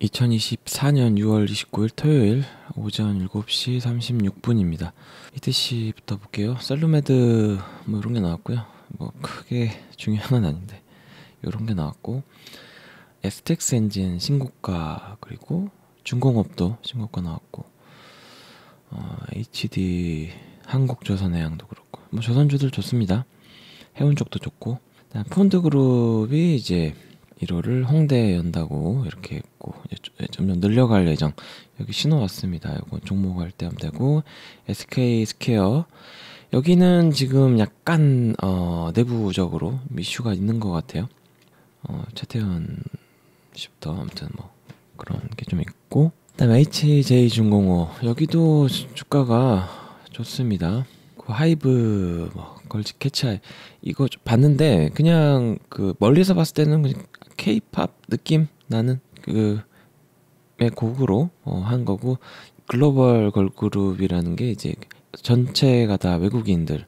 2024년 6월 29일 토요일 오전 7시 36분입니다. 이 t c 부터 볼게요. 셀루메드 뭐 이런 게 나왔고요. 뭐 크게 중요한 건 아닌데 이런 게 나왔고 에스텍스 엔진 신고가 그리고 중공업도 신고가 나왔고 어, HD 한국조선해양도 그렇고 뭐 조선주들 좋습니다. 해운 쪽도 좋고 폰드그룹이 이제 1호를 홍대에 연다고 이렇게 했고 점점 늘려갈 예정 여기 신호 왔습니다 이건 종목 할때 하면 되고 SK 스퀘어 여기는 지금 약간 어, 내부적으로 이슈가 있는 것 같아요 어, 최태현 씨부터 아무튼 뭐 그런 게 좀 있고 그다음 HJ중공업 여기도 주가가 좋습니다 그 하이브 뭐 걸즈 캐치아이 이거 봤는데 그냥 그 멀리서 봤을 때는 케이팝 느낌 나는 그의 곡으로 어, 한 거고 글로벌 걸그룹이라는 게 이제 전체가 다 외국인들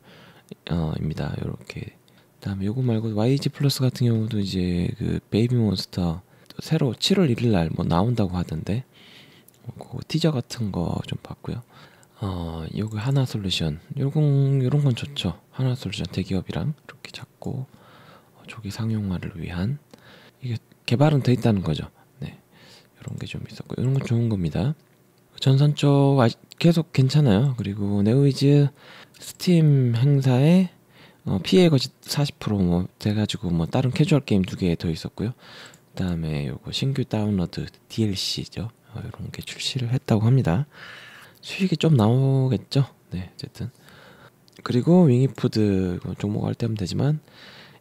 어, 입니다. 이렇게 다음에 요거 말고 YG 플러스 같은 경우도 이제 그 베이비 몬스터 새로 7월 1일 날 뭐 나온다고 하던데 어, 그 티저 같은 거 좀 봤고요. 어, 요거 하나 솔루션 요런 요런 건 좋죠. 하나 솔루션 대기업이랑 이렇게 잡고 어, 조기 상용화를 위한 이게 개발은 돼 있다는 거죠. 네, 요런게 좀 있었고 요런건 좋은 겁니다. 전선 쪽 아직 계속 괜찮아요. 그리고 네오이즈 스팀 행사에 어, 피해가 40%뭐 돼가지고 뭐 다른 캐주얼 게임 두 개 더 있었고요. 그다음에 요거 신규 다운로드 DLC죠. 어, 요런게 출시를 했다고 합니다. 수익이 좀 나오겠죠. 네, 어쨌든 그리고 윙이푸드 뭐 종목할 때 하면 되지만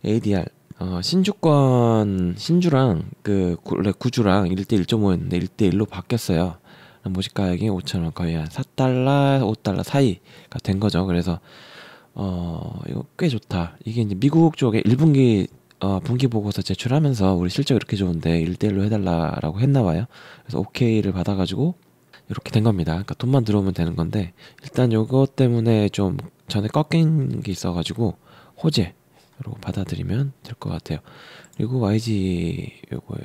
ADR 어, 신주권 신주랑 그 원래 구주랑 1대 1.5였는데 1대 1로 바뀌었어요. 모집 가격이 5천 원 거의 한 4달러, 5달러 사이가 된 거죠. 그래서 어 이거 꽤 좋다. 이게 이제 미국 쪽에 1분기 어, 분기 보고서 제출하면서 우리 실적 이렇게 좋은데 1대1로 해달라라고 했나 봐요. 그래서 오케이를 받아가지고 이렇게 된 겁니다. 그러니까 돈만 들어오면 되는 건데 일단 요것 때문에 좀 전에 꺾인 게 있어가지고 호재 이러고 받아들이면 될 것 같아요. 그리고 YG 요거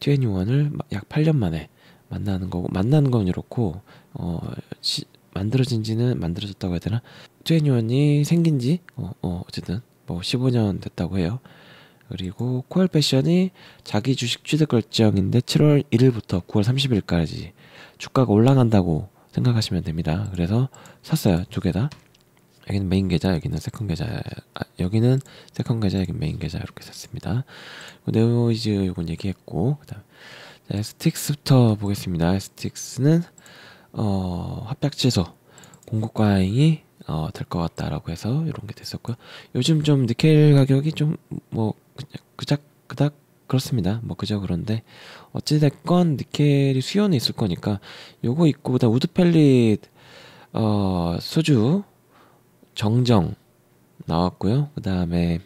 트웬니원을약 8년 만에 만나는 거고 만나는 건 이렇고 어 시, 만들어진 지는 만들어졌다고 해야 되나 트웬니원이 생긴 지 어, 어, 어쨌든 뭐 15년 됐다고 해요. 그리고 코엘 패션이 자기 주식 취득 결정인데 7월 1일부터 9월 30일까지 주가가 올라간다고 생각하시면 됩니다. 그래서 샀어요. 두 개 다. 여기는 메인 계좌, 여기는 세컨 계좌, 아, 여기는 세컨 계좌, 여기 메인 계좌 이렇게 샀습니다. 그 네오이즈 요건 얘기했고, 그다음 에스틱스부터 보겠습니다. 스틱스는 어, 합작 취소, 공급과 잉이 어, 될것 같다라고 해서 이런 게 됐었고요. 요즘 좀 니켈 가격이 좀 뭐 그냥 그닥 그렇습니다. 뭐 그저 그런데 어찌됐건 니켈이 수요는 있을 거니까 요거 있고 그다 우드펠릿 어수주 정정 나왔고요. 그다음에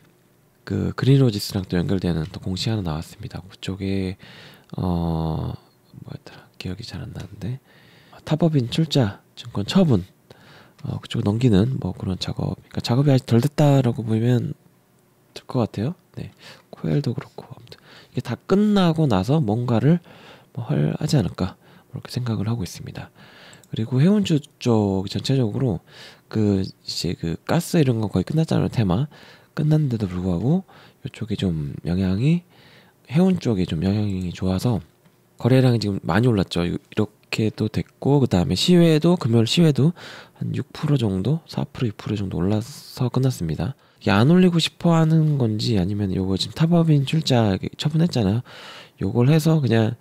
그 그린로지스랑 또 연결되는 또 공시 하나 나왔습니다. 그쪽에 어 뭐였더라 기억이 잘 안 나는데 타법인 출자 증권 처분 어, 그쪽으로 넘기는 뭐 그런 작업 그러니까 작업이 아직 덜 됐다라고 보면 것 같아요. 네. 코엘도 그렇고 아무튼 이게 다 끝나고 나서 뭔가를 뭐 할, 하지 않을까 그렇게 뭐 생각을 하고 있습니다. 그리고 해운주 쪽 전체적으로 그 이제 그 가스 이런 거 거의 끝났잖아요 테마 끝났는데도 불구하고 이쪽이 좀 영향이 해운 쪽에 좀 영향이 좋아서 거래량이 지금 많이 올랐죠. 이렇게도 됐고 그 다음에 시외도 금요일 시외도 한 6% 정도, 4% 6% 정도 올라서 끝났습니다. 이게 안 올리고 싶어 하는 건지 아니면 요거 지금 탑업인 출자 처분했잖아요. 요걸 해서 그냥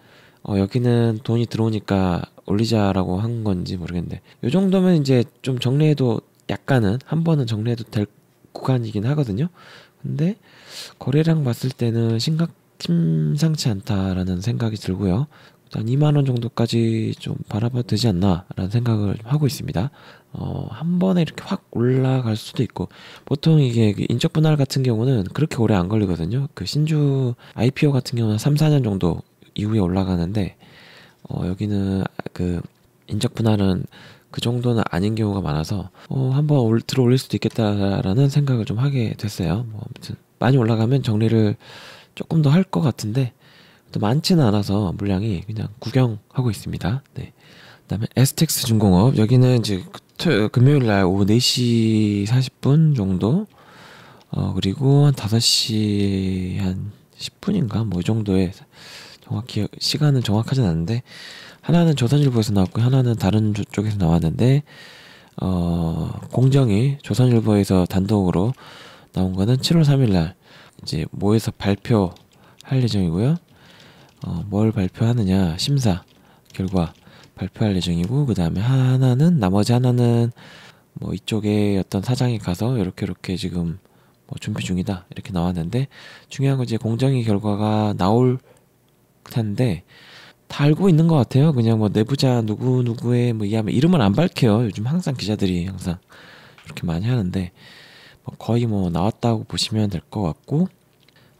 어, 여기는 돈이 들어오니까 올리자라고 한 건지 모르겠는데 요 정도면 이제 좀 정리해도 약간은 한 번은 정리해도 될 구간이긴 하거든요. 근데 거래량 봤을 때는 심각 심상치 않다라는 생각이 들고요. 한 2만 원 정도까지 좀 바라봐 도 되지 않나라는 생각을 하고 있습니다. 어, 한 번에 이렇게 확 올라갈 수도 있고, 보통 이게 그 인적 분할 같은 경우는 그렇게 오래 안 걸리거든요. 그 신주 IPO 같은 경우는 3, 4년 정도 이후에 올라가는데, 어, 여기는 그 인적 분할은 그 정도는 아닌 경우가 많아서, 어, 한 번 들어 올릴 수도 있겠다라는 생각을 좀 하게 됐어요. 뭐, 아무튼, 많이 올라가면 정리를 조금 더 할 것 같은데, 또 많지는 않아서 물량이 그냥 구경하고 있습니다. 네. 그다음에 에스텍스 중공업 여기는 이제 토, 금요일 날 오후 4시 40분 정도 어 그리고 한 5시 한 10분인가 뭐 이 정도에 정확히 시간은 정확하진 않은데 하나는 조선일보에서 나왔고 하나는 다른 쪽에서 나왔는데 어 공정이 조선일보에서 단독으로 나온 거는 7월 3일 날 이제 모여서 발표할 예정이고요. 어, 뭘 발표하느냐 심사 결과 발표할 예정이고 그 다음에 하나는 나머지 하나는 뭐 이쪽에 어떤 사장이 가서 이렇게 이렇게 지금 뭐 준비 중이다 이렇게 나왔는데 중요한 건 이제 공정위 결과가 나올 텐데 다 알고 있는 것 같아요. 그냥 뭐 내부자 누구 누구의 뭐 이하면 뭐 이름을 안 밝혀요. 요즘 항상 기자들이 항상 이렇게 많이 하는데 뭐 거의 뭐 나왔다고 보시면 될 것 같고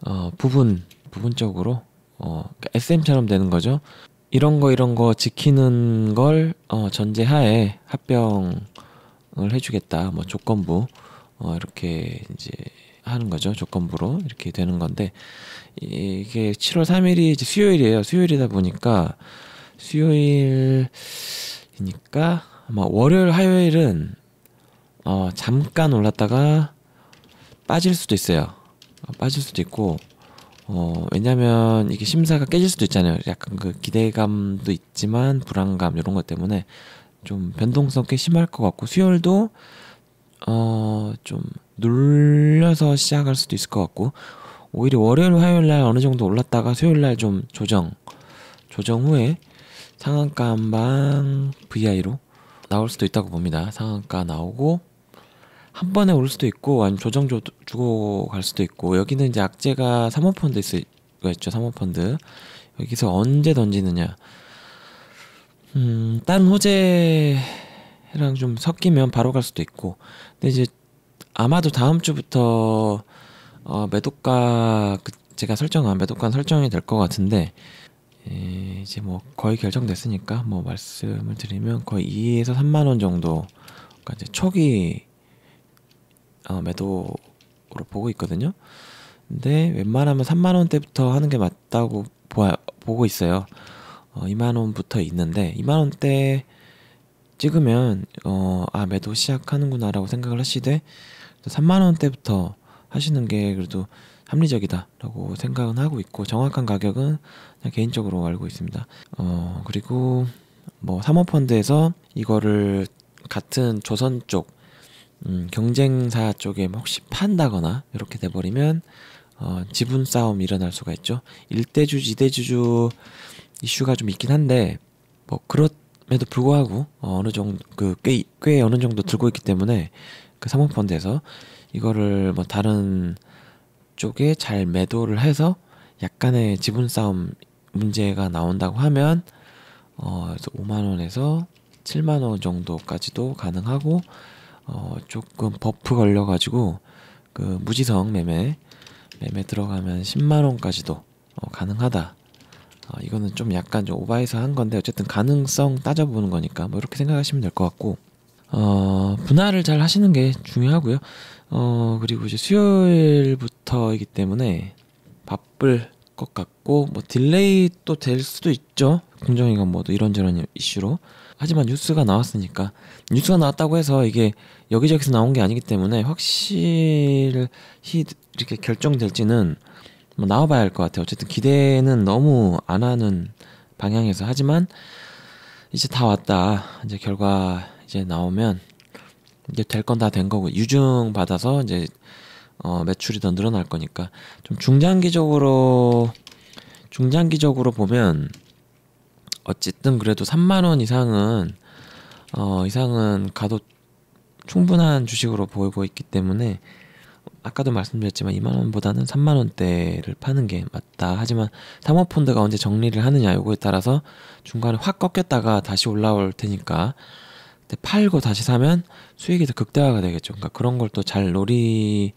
어 부분 부분적으로 어 그러니까 SM처럼 되는 거죠. 이런 거 이런 거 지키는 걸 어, 전제하에 합병을 해주겠다. 뭐 조건부 어, 이렇게 이제 하는 거죠. 조건부로 이렇게 되는 건데 이게 7월 3일이 이제 수요일이에요. 수요일이다 보니까 수요일이니까 아마 월요일 화요일은 어, 잠깐 올랐다가 빠질 수도 있어요. 빠질 수도 있고 어, 왜냐면 이게 심사가 깨질 수도 있잖아요. 약간 그 기대감도 있지만 불안감 이런 것 때문에 좀 변동성 꽤 심할 것 같고 수혈도 어, 좀 눌려서 시작할 수도 있을 것 같고 오히려 월요일 화요일 날 어느 정도 올랐다가 수요일 날 좀 조정 조정 후에 상한가 한방 VI로 나올 수도 있다고 봅니다. 상한가 나오고 한 번에 올 수도 있고 아니면 조정 줘, 주고 갈 수도 있고 여기는 이제 악재가 사모펀드 있죠 을거 사모펀드 여기서 언제 던지느냐 음딴 호재랑 좀 섞이면 바로 갈 수도 있고 근데 이제 아마도 다음 주부터 어, 매도가 그 제가 설정한 매도가 설정이 될 것 같은데 예, 이제 뭐 거의 결정됐으니까 뭐 말씀을 드리면 거의 2에서 3만 원 정도 그러니까 이제 초기 어, 매도로 보고 있거든요. 근데 웬만하면 3만 원대부터 하는 게 맞다고 보아, 보고 있어요. 어, 2만 원부터 있는데 2만 원대 찍으면 어, 아 매도 시작하는구나라고 생각을 하시되 3만 원대부터 하시는 게 그래도 합리적이다라고 생각은 하고 있고 정확한 가격은 그냥 개인적으로 알고 있습니다. 어 그리고 뭐 사모펀드에서 이거를 같은 조선 쪽 음, 경쟁사 쪽에 뭐 혹시 판다거나 이렇게 돼버리면 어, 지분 싸움 일어날 수가 있죠. 일대주, 이대주주 이슈가 좀 있긴 한데 뭐 그럼에도 불구하고 어, 느 정도 그꽤 꽤 어느 정도 들고 있기 때문에 그 사모펀드에서 이거를 뭐 다른 쪽에 잘 매도를 해서 약간의 지분 싸움 문제가 나온다고 하면 어, 5만 원에서 7만 원 정도까지도 가능하고 어, 조금 버프 걸려가지고 그 무지성 매매 매매 들어가면 10만 원까지도 어, 가능하다. 어, 이거는 좀 약간 좀 오바해서 한 건데 어쨌든 가능성 따져보는 거니까 뭐 이렇게 생각하시면 될 것 같고 어, 분할을 잘 하시는 게 중요하고요. 어, 그리고 이제 수요일부터이기 때문에 바쁠 것 같고 뭐 딜레이 또 될 수도 있죠. 공정위가 뭐 이런저런 이슈로. 하지만 뉴스가 나왔으니까 뉴스가 나왔다고 해서 이게 여기저기서 나온 게 아니기 때문에 확실히 이렇게 결정될지는 뭐 나와봐야 할 것 같아요. 어쨌든 기대는 너무 안 하는 방향에서 하지만 이제 다 왔다. 이제 결과 이제 나오면 이제 될 건 다 된 거고 유증 받아서 이제 어, 매출이 더 늘어날 거니까 좀 중장기적으로 중장기적으로 보면 어쨌든 그래도 3만 원 이상은 어, 이상은 가도 충분한 주식으로 보이고 있기 때문에 아까도 말씀드렸지만 2만 원보다는 3만 원대를 파는 게 맞다. 하지만 사모펀드가 언제 정리를 하느냐 요거에 따라서 중간에 확 꺾였다가 다시 올라올 테니까 팔고 다시 사면 수익이 더 극대화가 되겠죠. 그러니까 그런 걸 또 잘 노리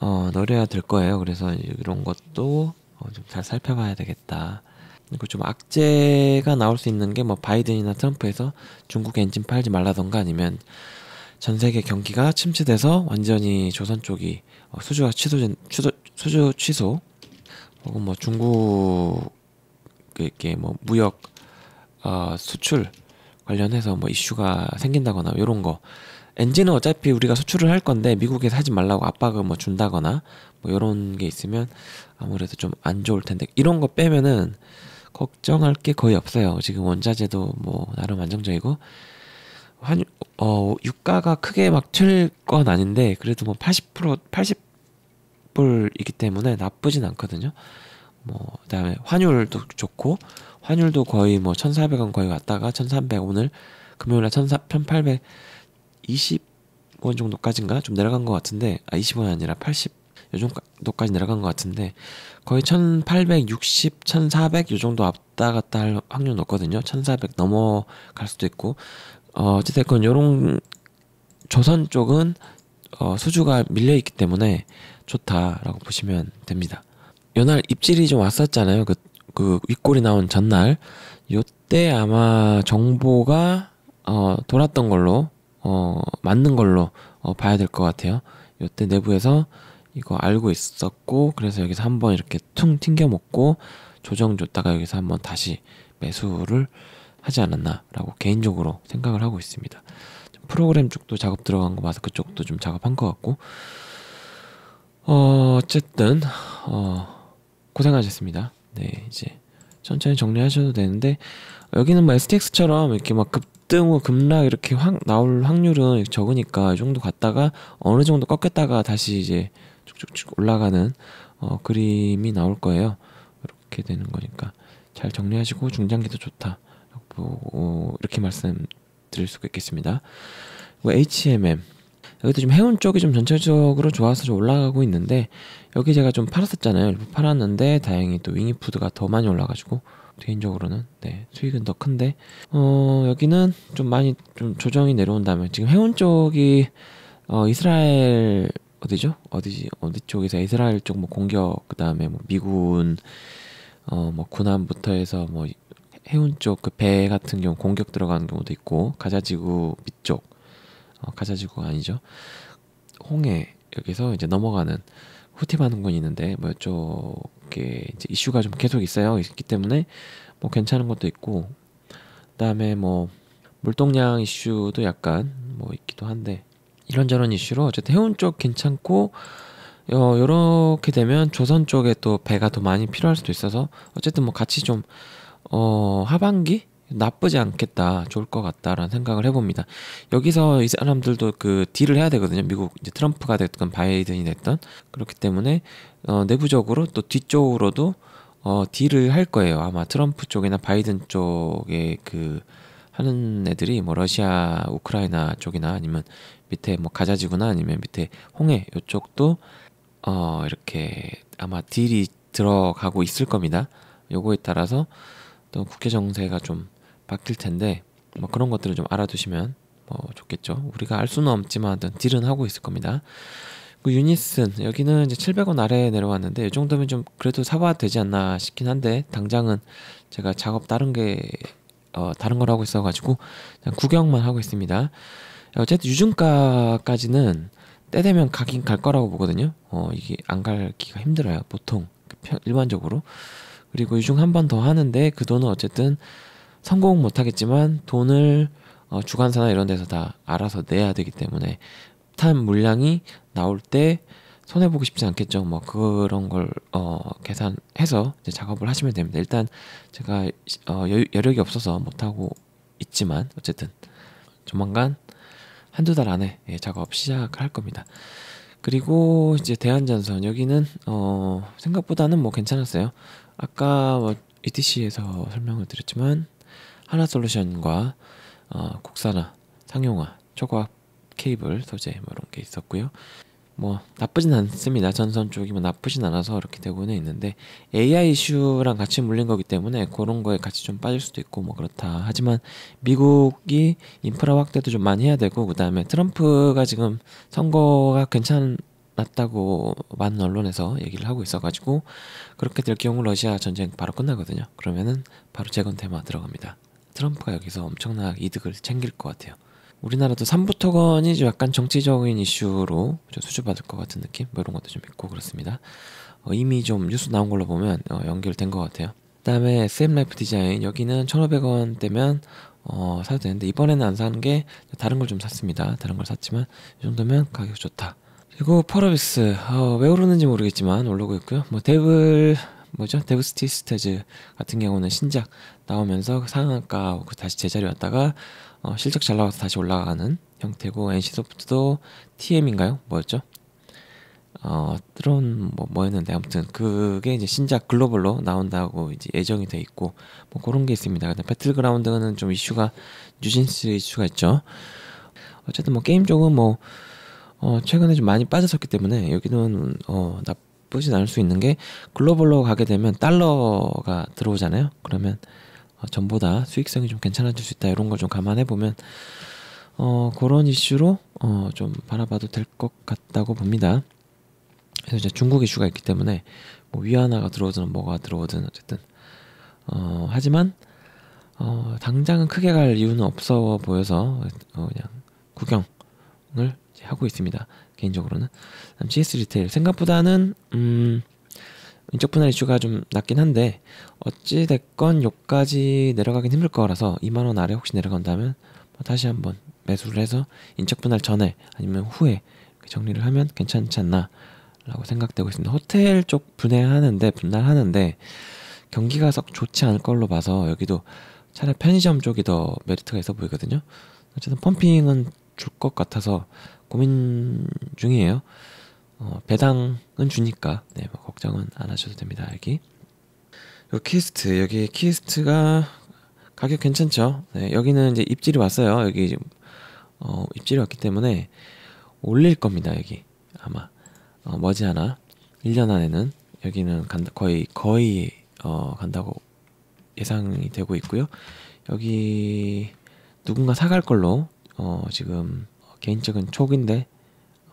어, 노려야 될 거예요. 그래서 이런 것도 어, 좀 잘 살펴봐야 되겠다. 그리고 좀 악재가 나올 수 있는 게 뭐 바이든이나 트럼프에서 중국 엔진 팔지 말라던가 아니면 전 세계 경기가 침체돼서 완전히 조선 쪽이 어, 수주가 취소, 취소, 수주 취소, 혹은 뭐 중국 그게뭐 무역 어, 수출 관련해서 뭐 이슈가 생긴다거나 이런 거 엔진은 어차피 우리가 수출을 할 건데 미국에서 하지 말라고 압박을 뭐 준다거나 뭐 이런 게 있으면 아무래도 좀 안 좋을 텐데 이런 거 빼면은 걱정할 게 거의 없어요. 지금 원자재도 뭐 나름 안정적이고 환, 어, 유가가 크게 막튈건 아닌데 그래도 뭐80% 80불이기 때문에 나쁘진 않거든요. 뭐 그다음에 환율도 좋고 환율도 거의 뭐 1,400원 거의 왔다가 1,300 오늘 금요일에 1,800 20원 정도까지인가 좀 내려간 것 같은데 아 20원이 아니라 80 요정도까지 내려간 것 같은데 거의 1860, 1400 요정도 왔다 갔다 할 확률 높거든요. 1400 넘어갈 수도 있고 어, 어찌됐건 요런 조선 쪽은 어, 수주가 밀려 있기 때문에 좋다라고 보시면 됩니다. 요날 입질이 좀 왔었잖아요. 그, 그 윗골이 나온 전날 요 때 아마 정보가 어, 돌았던 걸로 어, 맞는 걸로 어, 봐야 될 것 같아요. 이때 내부에서 이거 알고 있었고 그래서 여기서 한번 이렇게 퉁 튕겨 먹고 조정 줬다가 여기서 한번 다시 매수를 하지 않았나라고 개인적으로 생각을 하고 있습니다. 프로그램 쪽도 작업 들어간 거 봐서 그쪽도 좀 작업한 것 같고 어, 어쨌든 어, 고생하셨습니다. 네 이제 천천히 정리하셔도 되는데 여기는 뭐 STX처럼 이렇게 막급 급등 후 급락 이렇게 확 나올 확률은 적으니까 이 정도 갔다가 어느 정도 꺾였다가 다시 이제 쭉쭉쭉 올라가는 어, 그림이 나올 거예요. 이렇게 되는 거니까 잘 정리하시고 중장기도 좋다. 보고 이렇게 말씀드릴 수가 있겠습니다. 그리고 HMM 여기도 지금 해운 쪽이 좀 전체적으로 좋아서 좀 올라가고 있는데 여기 제가 좀 팔았었잖아요. 팔았는데 다행히 또 윙이푸드가 더 많이 올라가지고 개인적으로는 네, 수익은 더 큰데 어, 여기는 좀 많이 좀 조정이 내려온 다음에 지금 해운 쪽이 어, 이스라엘 어디죠? 어디지? 어디 쪽에서 이스라엘 쪽 뭐 공격 그다음에 뭐 미군 어 뭐 군함부터 해서 뭐 해운 쪽 그 배 같은 경우 공격 들어가는 경우도 있고 가자 지구 밑쪽 어 가자 지구가 아니죠. 홍해 여기서 이제 넘어가는 후티반군이 있는데 뭐 이쪽에 이제 이슈가 좀 계속 있어요. 있기 때문에 뭐 괜찮은 것도 있고 그다음에 뭐 물동량 이슈도 약간 뭐 있기도 한데 이런저런 이슈로 어쨌든 해운 쪽 괜찮고 어, 요렇게 되면 조선 쪽에 또 배가 더 많이 필요할 수도 있어서 어쨌든 뭐 같이 좀 어, 하반기 나쁘지 않겠다, 좋을 것 같다라는 생각을 해봅니다. 여기서 이 사람들도 그 딜을 해야 되거든요. 미국 이제 트럼프가 됐든 바이든이 됐든 그렇기 때문에 어, 내부적으로 또 뒤쪽으로도 어, 딜을 할 거예요. 아마 트럼프 쪽이나 바이든 쪽에 그 하는 애들이 뭐 러시아, 우크라이나 쪽이나 아니면 밑에 뭐 가자지구나 아니면 밑에 홍해 이쪽도 어, 이렇게 아마 딜이 들어가고 있을 겁니다. 요거에 따라서 또 국회 정세가 좀 바뀔 텐데 뭐 그런 것들을 좀 알아두시면 뭐 좋겠죠. 우리가 알 수는 없지만 어떤 딜은 하고 있을 겁니다. 그 유니슨 여기는 이제 700원 아래에 내려왔는데 이 정도면 좀 그래도 사봐 되지 않나 싶긴 한데 당장은 제가 작업 다른 게 어, 다른 걸 하고 있어가지고 그냥 구경만 하고 있습니다. 어쨌든 유증가까지는 때 되면 가긴 갈 거라고 보거든요. 어, 이게 안 갈기가 힘들어요. 보통 그 일반적으로 그리고 유증 한번 더 하는데 그 돈은 어쨌든 성공 못하겠지만 돈을 어, 주관사나 이런 데서 다 알아서 내야 되기 때문에 탄 물량이 나올 때 손해 보고싶지 않겠죠. 뭐 그런 걸 어, 계산해서 이제 작업을 하시면 됩니다. 일단 제가 어, 여력이 없어서 못 하고 있지만 어쨌든 조만간 한두 달 안에 예, 작업 시작할 겁니다. 그리고 이제 대한전선 여기는 어, 생각보다는 뭐 괜찮았어요. 아까 뭐 ETC에서 설명을 드렸지만 하나솔루션과 어, 국산화, 상용화, 초과 케이블 소재 뭐 이런 게 있었고요. 뭐 나쁘진 않습니다. 전선 쪽이뭐 나쁘진 않아서 이렇게 되고는 있는데 AI 이슈랑 같이 물린 거기 때문에 그런 거에 같이 좀 빠질 수도 있고 뭐 그렇다. 하지만 미국이 인프라 확대도 좀 많이 해야 되고 그다음에 트럼프가 지금 선거가 괜찮 았다고 많은 언론에서 얘기를 하고 있어가지고 그렇게 될 경우 러시아 전쟁 바로 끝나거든요. 그러면은 바로 재건 테마 들어갑니다. 트럼프가 여기서 엄청난 이득을 챙길 것 같아요. 우리나라도 3부토건이 약간 정치적인 이슈로 수주받을 것 같은 느낌? 뭐 이런 것도 좀 있고 그렇습니다. 어, 이미 좀 뉴스 나온 걸로 보면 어, 연결된 것 같아요. 그 다음에 SM라이프 디자인 여기는 1,500원 대면 어, 사도 되는데 이번에는 안 사는 게 다른 걸 좀 샀습니다. 다른 걸 샀지만 이 정도면 가격 좋다. 그리고 펄어비스 어, 왜 오르는지 모르겠지만 올르고 있고요. 뭐 데블 뭐죠 데브스티스테즈 같은 경우는 신작 나오면서 상한가 다시 제자리 왔다가 어, 실적 잘 나와서 다시 올라가는 형태고 NC소프트도 TM인가요? 뭐였죠? 어, 드론 뭐, 뭐였는데 아무튼 그게 이제 신작 글로벌로 나온다고 이제 예정이 돼 있고 뭐 그런 게 있습니다. 근데 배틀그라운드는 좀 이슈가 뉴진스 이슈가 있죠. 어쨌든 뭐 게임 쪽은 뭐 어, 최근에 좀 많이 빠졌었기 때문에 여기는 어, 나 나쁘진 않을 수 있는 게 글로벌로 가게 되면 달러가 들어오잖아요. 그러면 어, 전보다 수익성이 좀 괜찮아질 수 있다 이런 걸 좀 감안해 보면 어, 그런 이슈로 어, 좀 바라봐도 될 것 같다고 봅니다. 그래서 이제 중국 이슈가 있기 때문에 뭐 위안화가 들어오든 뭐가 들어오든 어쨌든 어, 하지만 어, 당장은 크게 갈 이유는 없어 보여서 어, 그냥 구경을 하고 있습니다. 개인적으로는 CS 리테일 생각보다는 음, 인적 분할 이슈가 좀 낮긴 한데 어찌 됐건 요까지 내려가긴 힘들 거라서 2만 원 아래 혹시 내려간다면 뭐 다시 한번 매수를 해서 인적 분할 전에 아니면 후에 그 정리를 하면 괜찮지 않나라고 생각되고 있습니다. 호텔 쪽 분해하는데 분할하는데 경기가 썩 좋지 않을 걸로 봐서 여기도 차라리 편의점 쪽이 더 메리트가 있어 보이거든요. 어쨌든 펌핑은 줄 것 같아서 고민 중이에요. 어, 배당은 주니까 네, 뭐 걱정은 안 하셔도 됩니다. 여기 요 키스트 여기 키스트가 가격 괜찮죠? 네, 여기는 이제 입질이 왔어요. 여기 어, 입질이 왔기 때문에 올릴 겁니다. 여기 아마 어, 머지않아 1년 안에는 여기는 간다, 거의 거의 어, 간다고 예상이 되고 있고요. 여기 누군가 사갈 걸로 어, 지금 개인적인 촉인데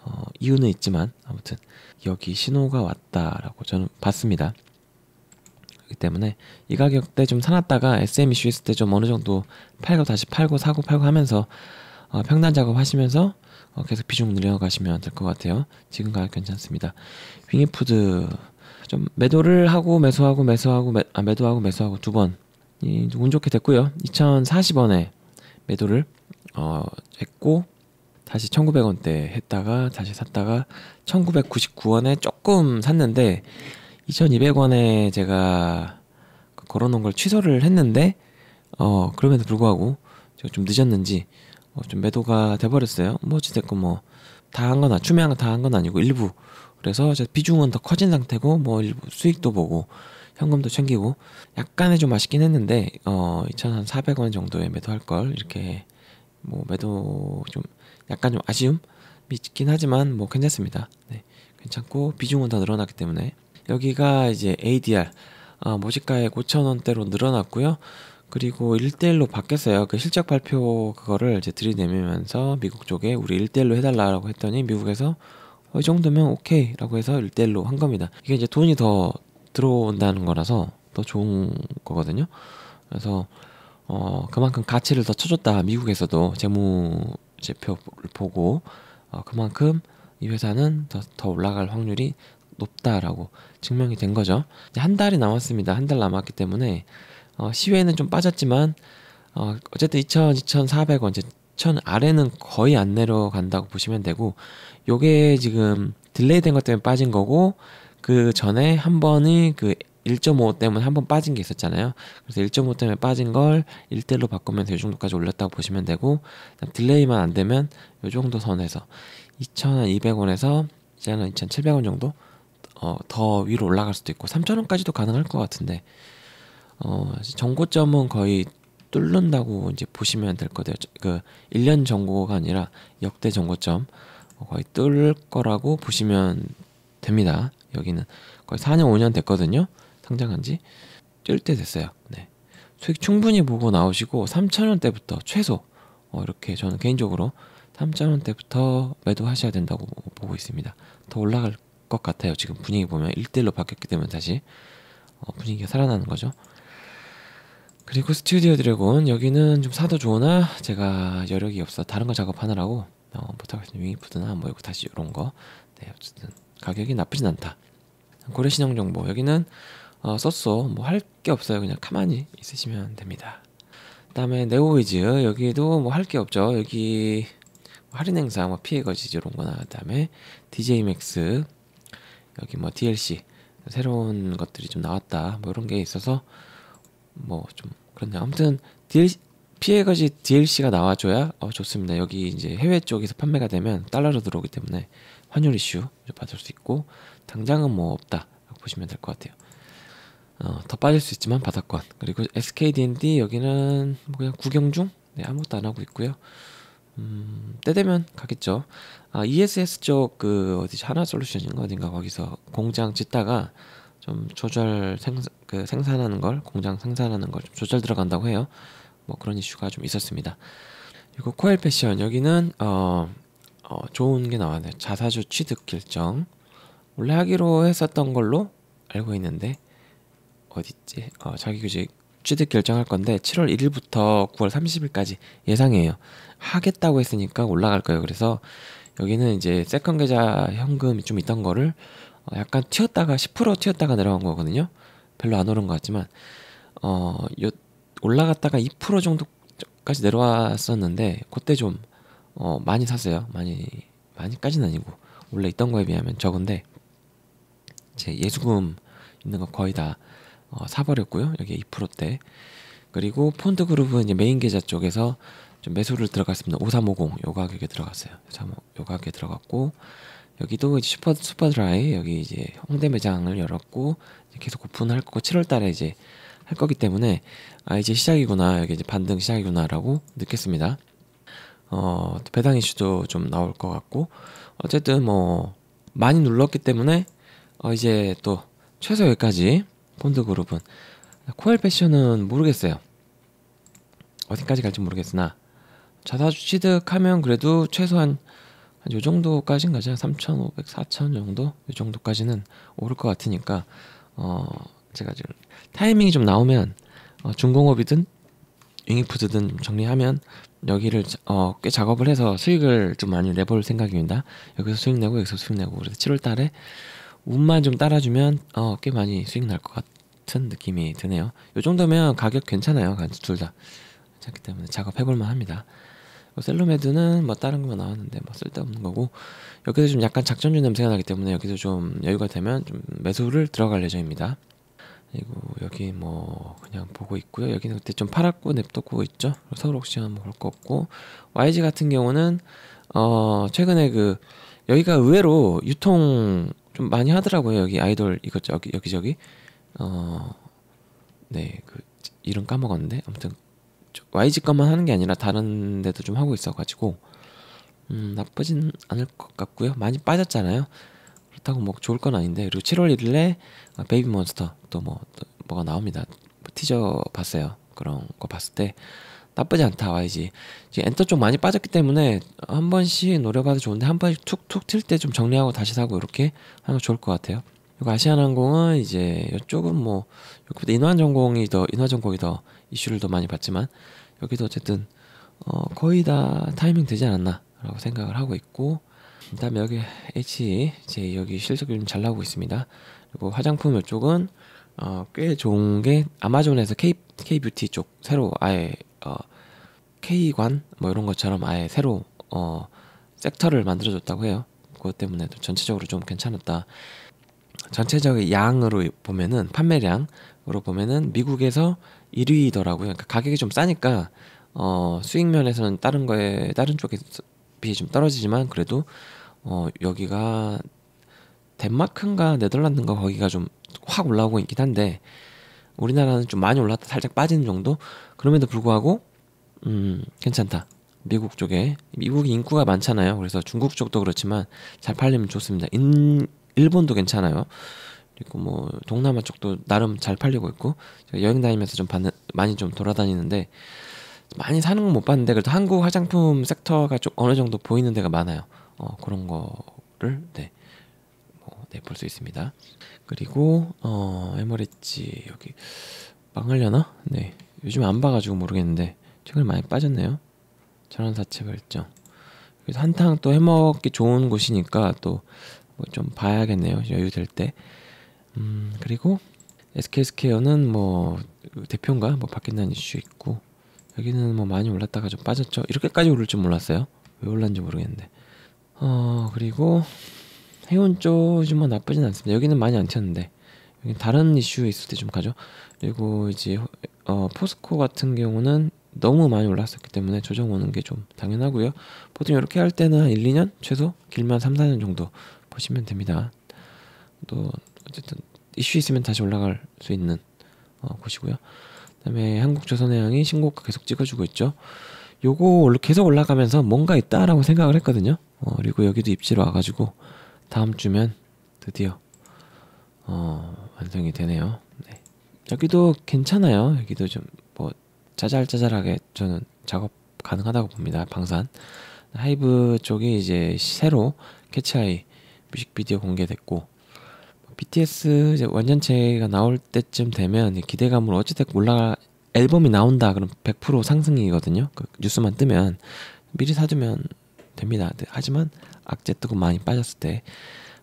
어, 이유는 있지만 아무튼 여기 신호가 왔다라고 저는 봤습니다. 그렇기 때문에 이 가격대 좀 사놨다가 SM 이슈 e 있을 때 좀 어느 정도 팔고 다시 팔고 사고 팔고 하면서 어, 평단 작업 하시면서 어, 계속 비중 늘려가시면 될 것 같아요. 지금 가격 괜찮습니다. 윙이푸드 좀 매도를 하고 매수하고 매수하고 매, 아, 매도하고 매수하고 두 번 운 좋게 됐고요. 2,040원에 매도를 어, 했고 다시 1900원대 했다가 다시 샀다가 1999원에 조금 샀는데 2200원에 제가 그 걸어놓은 걸 취소를 했는데 어 그럼에도 불구하고 제가 좀 늦었는지 어, 좀 매도가 돼버렸어요 뭐 어찌됐건 뭐다 한건아 추매한 다한 건 아니고 일부 그래서 제 비중은 더 커진 상태고 뭐 일부 수익도 보고 현금도 챙기고 약간의 좀 아쉽긴 했는데 어 2,400원 정도에 매도할 걸 이렇게 뭐 매도 좀 약간 좀 아쉬움이 있긴 하지만 뭐 괜찮습니다. 네, 괜찮고 비중은 더 늘어났기 때문에 여기가 이제 ADR 아, 모집가의9 0 0 0원대로 늘어났고요. 그리고 1대1로 바뀌었어요. 그 실적 발표 그거를 이제 들이내면서 미국 쪽에 우리 1대1로 해달라고 했더니 미국에서 어, 이 정도면 오케이 라고 해서 1대1로 한 겁니다. 이게 이제 돈이 더 들어온다는 거라서 더 좋은 거거든요. 그래서 어, 그만큼 가치를 더 쳐줬다. 미국에서도 재무 지표를 보고 어, 그만큼 이 회사는 더, 더 올라갈 확률이 높다라고 증명이 된 거죠. 이제 한 달이 남았습니다. 한 달 남았기 때문에 어, 시외는 좀 빠졌지만 어, 어쨌든 2,000, 2,400원, 1,000 아래는 거의 안 내려간다고 보시면 되고 요게 지금 딜레이 된 것 때문에 빠진 거고 그 전에 한 번이 그1.5 때문에 한 번 빠진 게 있었잖아요. 그래서 1.5 때문에 빠진 걸 1대로 바꾸면서 이 정도까지 올렸다고 보시면 되고 딜레이만 안 되면 이 정도 선에서 2,200원에서 이제는 2,700원 정도 어, 더 위로 올라갈 수도 있고 3,000원까지도 가능할 것 같은데 어, 정고점은 거의 뚫는다고 이제 보시면 될 거예요. 그 1년 정고가 아니라 역대 정고점 어, 거의 뚫을 거라고 보시면 됩니다. 여기는 거의 4년 5년 됐거든요. 상장한 지뛸 때 됐어요. 네. 수익 충분히 보고 나오시고 3,000원대부터 최소 어, 이렇게 저는 개인적으로 3,000원대부터 매도하셔야 된다고 보고 있습니다. 더 올라갈 것 같아요. 지금 분위기 보면 1대1로 바뀌었기 때문에 다시 어, 분위기가 살아나는 거죠. 그리고 스튜디오 드래곤 여기는 좀 사도 좋으나 제가 여력이 없어 다른 거 작업하느라고 어, 못하겠습니다. 윙이푸드나 뭐 이거 다시 이런 거 네, 어쨌든 가격이 나쁘진 않다. 고려신형정보 여기는 어, 썼어. 뭐 할 게 없어요. 그냥 가만히 있으시면 됩니다. 그다음에 네오이즈 여기도 뭐 할 게 없죠. 여기 뭐 할인 행사 뭐 피해 거지 이런 거나 그다음에 DJ Max 여기 뭐 DLC 새로운 것들이 좀 나왔다. 뭐 이런 게 있어서 뭐 좀 그렇네요. 아무튼 DLC 피해 거지 DLC가 나와줘야 어, 좋습니다. 여기 이제 해외 쪽에서 판매가 되면 달러로 들어오기 때문에 환율 이슈 받을 수 있고 당장은 뭐 없다 보시면 될 것 같아요. 어, 더 빠질 수 있지만 바닥권 그리고 SKDND 여기는 뭐 그냥 구경 중 네, 아무것도 안 하고 있고요 음, 때 되면 가겠죠 아, ESS 쪽 그 어디 하나솔루션인가 어딘가 거기서 공장 짓다가 좀 조절 생산, 그 생산하는 걸 공장 생산하는 걸좀 조절 들어간다고 해요 뭐 그런 이슈가 좀 있었습니다 그리고 코일 패션 여기는 어, 어 좋은 게 나왔네요 자사주 취득 결정 원래 하기로 했었던 걸로 알고 있는데 어디있지 어, 자기교직 취득 결정할 건데 7월 1일부터 9월 30일까지 예상이에요. 하겠다고 했으니까 올라갈 거예요. 그래서 여기는 이제 세컨 계좌 현금이 좀 있던 거를 어, 약간 튀었다가 10% 튀었다가 내려간 거거든요. 별로 안 오른 것 같지만 어, 요 올라갔다가 2% 정도까지 내려왔었는데 그때 좀 어, 많이 샀어요. 많이 많이까지는 아니고 원래 있던 거에 비하면 적은데 제 예수금 있는 거 거의 다 어, 사버렸고요. 여기 2%대. 그리고 폰드 그룹은 이제 메인 계좌 쪽에서 좀 매수를 들어갔습니다. 5350요 가격에 들어갔어요. 요 가격에 들어갔고 여기도 이제 슈퍼 슈퍼드라이 여기 이제 홍대 매장을 열었고 계속 오픈할 거고 7월 달에 이제 할 거기 때문에 아 이제 시작이구나. 여기 이제 반등 시작이구나라고 느꼈습니다. 어, 배당 이슈도 좀 나올 것 같고 어쨌든 뭐 많이 눌렀기 때문에 어 이제 또 최소 여기까지 콘드 그룹은 코엘 패션은 모르겠어요. 어디까지 갈지 모르겠으나 자사주 취득하면 그래도 최소한 한 요 정도까지는 가자 3,500, 4,000 정도? 요 정도까지는 오를 것 같으니까 어 제가 지금 타이밍이 좀 나오면 어, 중공업이든 윙이푸드든 정리하면 여기를 어, 꽤 작업을 해서 수익을 좀 많이 내볼 생각입니다. 여기서 수익 내고 여기서 수익 내고 그래서 7월 달에 운만 좀 따라주면 어, 꽤 많이 수익 날 것 같은 느낌이 드네요. 이 정도면 가격 괜찮아요. 둘 다. 괜찮기 때문에 작업해볼만 합니다. 뭐 셀로메드는 뭐 다른 거 나왔는데 뭐 쓸데없는 거고 여기서 좀 약간 작전주 냄새가 나기 때문에 여기서 좀 여유가 되면 좀 매수를 들어갈 예정입니다. 그리고 여기 뭐 그냥 보고 있고요. 여기는 그때 좀 팔았고 냅뒀고 있죠. 서울옥시볼거 뭐 없고 YG 같은 경우는 어 최근에 그 여기가 의외로 유통 좀 많이 하더라고요 여기 아이돌 이것저기 여기저기 어 네 그 이름 까먹었는데 아무튼 YG 것만 하는 게 아니라 다른 데도 좀 하고 있어가지고 음 나쁘진 않을 것 같고요 많이 빠졌잖아요 그렇다고 뭐 좋을 건 아닌데 그리고 7월 1일에 아, 베이비 몬스터 또뭐 또 뭐가 나옵니다 뭐 티저 봤어요 그런 거 봤을 때 나쁘지 않다 와이지 금 엔터 쪽 많이 빠졌기 때문에 한 번씩 노려봐도 좋은데 한 번씩 툭툭 튈때좀 정리하고 다시 사고 이렇게 하면 좋을 것 같아요. 그리고 아시아나항공은 이제 이쪽은 뭐 여기보다 인화전공이 더 인화전공이 더 이슈를 더 많이 받지만 여기도 어쨌든 어, 거의 다 타이밍 되지 않았나라고 생각을 하고 있고 그다음에 여기 H 제 여기 실적이 좀잘 나오고 있습니다. 그리고 화장품 이쪽은 어, 꽤 좋은 게 아마존에서 K K 뷰티 쪽 새로 아예 어, K관 뭐 이런 것처럼 아예 새로 어, 섹터를 만들어줬다고 해요. 그것 때문에 도 전체적으로 좀 괜찮았다. 전체적인 양으로 보면은 판매량으로 보면은 미국에서 1위더라고요. 그러니까 가격이 좀 싸니까 어, 수익 면에서는 다른 거에 다른 쪽에 비해 좀 떨어지지만 그래도 어, 여기가 덴마크인가 네덜란드인가 거기가 좀 확 올라오고 있긴 한데 우리나라는 좀 많이 올랐다 살짝 빠지는 정도 그럼에도 불구하고 음 괜찮다 미국 쪽에 미국이 인구가 많잖아요 그래서 중국 쪽도 그렇지만 잘 팔리면 좋습니다 인, 일본도 괜찮아요 그리고 뭐 동남아 쪽도 나름 잘 팔리고 있고 제가 여행 다니면서 좀 받는, 많이 좀 돌아다니는데 많이 사는 건 못 봤는데 그래도 한국 화장품 섹터가 좀 어느 정도 보이는 데가 많아요 어 그런 거를 네 네, 볼 수 있습니다. 그리고 어, 에머리지 여기 빵하려나 네, 요즘 안 봐가지고 모르겠는데 최근에 많이 빠졌네요. 전원 사채 발전. 그래서 한탕 또 해먹기 좋은 곳이니까 또좀 뭐 봐야겠네요. 여유 될 때. 음, 그리고 SK스퀘어는 뭐 대표인가 뭐 바뀐다는 이슈 있고 여기는 뭐 많이 올랐다가 좀 빠졌죠. 이렇게까지 오를 줄 몰랐어요. 왜 올랐는지 모르겠는데. 어, 그리고 해운 쪽이 뭐 나쁘진 않습니다. 여기는 많이 안 튀었는데 여기 다른 이슈 에 있을 때 좀 가죠. 그리고 이제 어, 포스코 같은 경우는 너무 많이 올랐었기 때문에 조정 오는 게 좀 당연하고요. 보통 이렇게 할 때는 한 1, 2년 최소 길면 3, 4년 정도 보시면 됩니다. 또 어쨌든 이슈 있으면 다시 올라갈 수 있는 어, 곳이고요. 그다음에 한국조선해양이 신고가 계속 찍어주고 있죠. 요거 계속 올라가면서 뭔가 있다라고 생각을 했거든요. 어, 그리고 여기도 입지로 와가지고 다음 주면 드디어 어, 완성이 되네요. 네. 여기도 괜찮아요. 여기도 좀뭐 짜잘짜잘하게 저는 작업 가능하다고 봅니다. 방산 하이브 쪽이 이제 새로 캐치아이 뮤직비디오 공개됐고 BTS 이제 완전체가 나올 때쯤 되면 기대감으로 어찌됐 올라가 앨범이 나온다 그럼 100% 상승이거든요. 그 뉴스만 뜨면 미리 사두면 됩니다. 네, 하지만 악재 뜨고 많이 빠졌을 때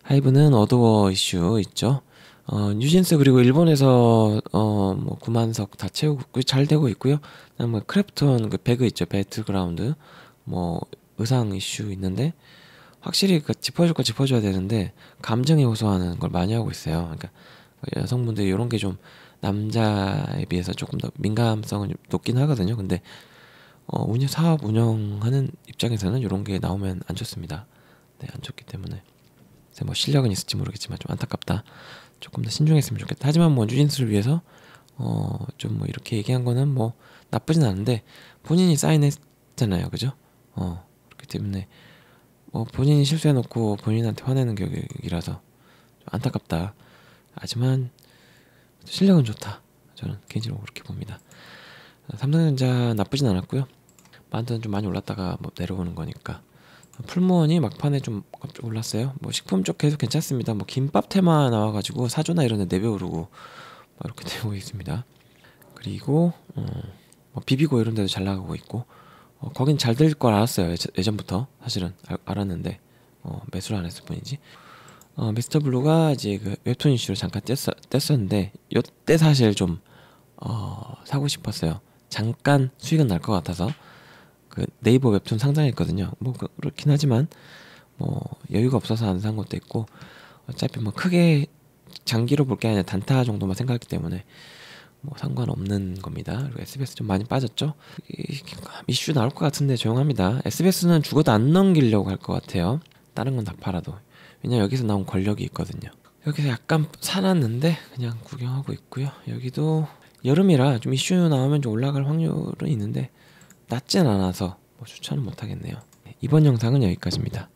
하이브는 어두워 이슈 있죠. 어, 뉴진스 그리고 일본에서 어, 뭐 구만석 다 채우고 잘 되고 있고요. 그다음에 뭐 크래프톤 그 배그 있죠. 배틀그라운드 뭐 의상 이슈 있는데 확실히 그 짚어줄 거 짚어줘야 되는데 감정에 호소하는 걸 많이 하고 있어요. 그러니까 여성분들이 이런 게 좀 남자에 비해서 조금 더 민감성은 높긴 하거든요. 근데 어, 운영 사업 운영하는 입장에서는 이런 게 나오면 안 좋습니다. 네, 안 좋기 때문에 뭐 실력은 있을지 모르겠지만 좀 안타깝다. 조금 더 신중했으면 좋겠다. 하지만 뭐뉴진수를 위해서 어 좀 뭐 이렇게 얘기한 거는 뭐 나쁘진 않은데 본인이 사인했잖아요, 그죠? 어 그렇기 때문에 뭐 본인이 실수해놓고 본인한테 화내는 격이라서 좀 안타깝다. 하지만 실력은 좋다. 저는 개인적으로 그렇게 봅니다. 삼성전자 나쁘진 않았고요. 만트는 좀 많이 올랐다가 뭐 내려오는 거니까 풀무원이 막판에 좀 갑자기 올랐어요. 뭐 식품 쪽 계속 괜찮습니다. 뭐 김밥 테마 나와가지고 사조나 이런 데 내배오르고 막 이렇게 되고 있습니다. 그리고 어, 뭐 비비고 이런 데도 잘 나가고 있고 어, 거긴 잘 될 걸 알았어요. 예전, 부터 사실은 알, 알았는데 어, 매수를 안 했을 뿐이지. 어, 미스터 블루가 이제 그 웹툰 이슈로 잠깐 뗐었, 뗐었는데 요때 사실 좀 어, 사고 싶었어요. 잠깐 수익은 날 것 같아서 그 네이버 웹툰 상장했거든요. 뭐 그, 그렇긴 하지만 뭐 여유가 없어서 안 산 것도 있고 어차피 뭐 크게 장기로 볼 게 아니라 단타 정도만 생각했기 때문에 뭐 상관없는 겁니다. 그리고 SBS 좀 많이 빠졌죠. 이슈 나올 것 같은데 조용합니다. SBS는 죽어도 안 넘기려고 할 것 같아요. 다른 건 다 팔아도 왜냐 여기서 나온 권력이 있거든요. 여기서 약간 사놨는데 그냥 구경하고 있고요. 여기도 여름이라 좀 이슈 나오면 좀 올라갈 확률은 있는데 낮진 않아서 뭐 추천은 못하겠네요. 이번 영상은 여기까지입니다.